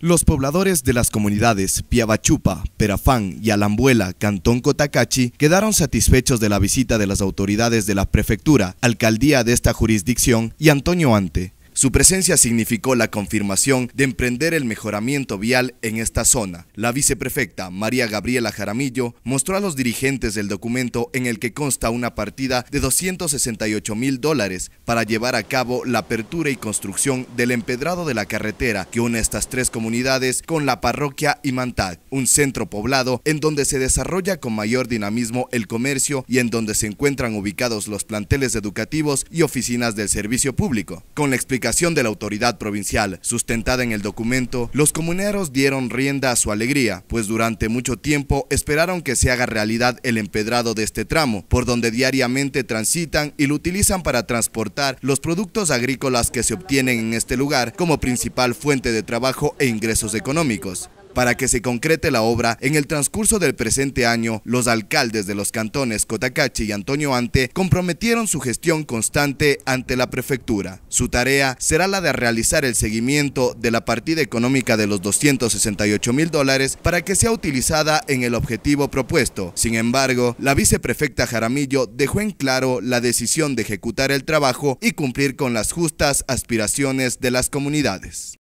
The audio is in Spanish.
Los pobladores de las comunidades Piabachupa, Perafán y Alambuela, Cantón Cotacachi, quedaron satisfechos de la visita de las autoridades de la prefectura, alcaldía de esta jurisdicción y Antonio Ante, su presencia significó la confirmación de emprender el mejoramiento vial en esta zona. La viceprefecta María Gabriela Jaramillo mostró a los dirigentes del documento en el que consta una partida de 268 mil dólares para llevar a cabo la apertura y construcción del empedrado de la carretera que une estas tres comunidades con la parroquia Imantad, un centro poblado en donde se desarrolla con mayor dinamismo el comercio y en donde se encuentran ubicados los planteles educativos y oficinas del servicio público. Con la explicación de la autoridad provincial, sustentada en el documento, los comuneros dieron rienda a su alegría, pues durante mucho tiempo esperaron que se haga realidad el empedrado de este tramo, por donde diariamente transitan y lo utilizan para transportar los productos agrícolas que se obtienen en este lugar como principal fuente de trabajo e ingresos económicos para que se concrete la obra en el transcurso del presente año, los alcaldes de los cantones Cotacachi y Antonio Ante comprometieron su gestión constante ante la prefectura. Su tarea será la de realizar el seguimiento de la partida económica de los 268 mil dólares para que sea utilizada en el objetivo propuesto. Sin embargo, la viceprefecta Jaramillo dejó en claro la decisión de ejecutar el trabajo y cumplir con las justas aspiraciones de las comunidades.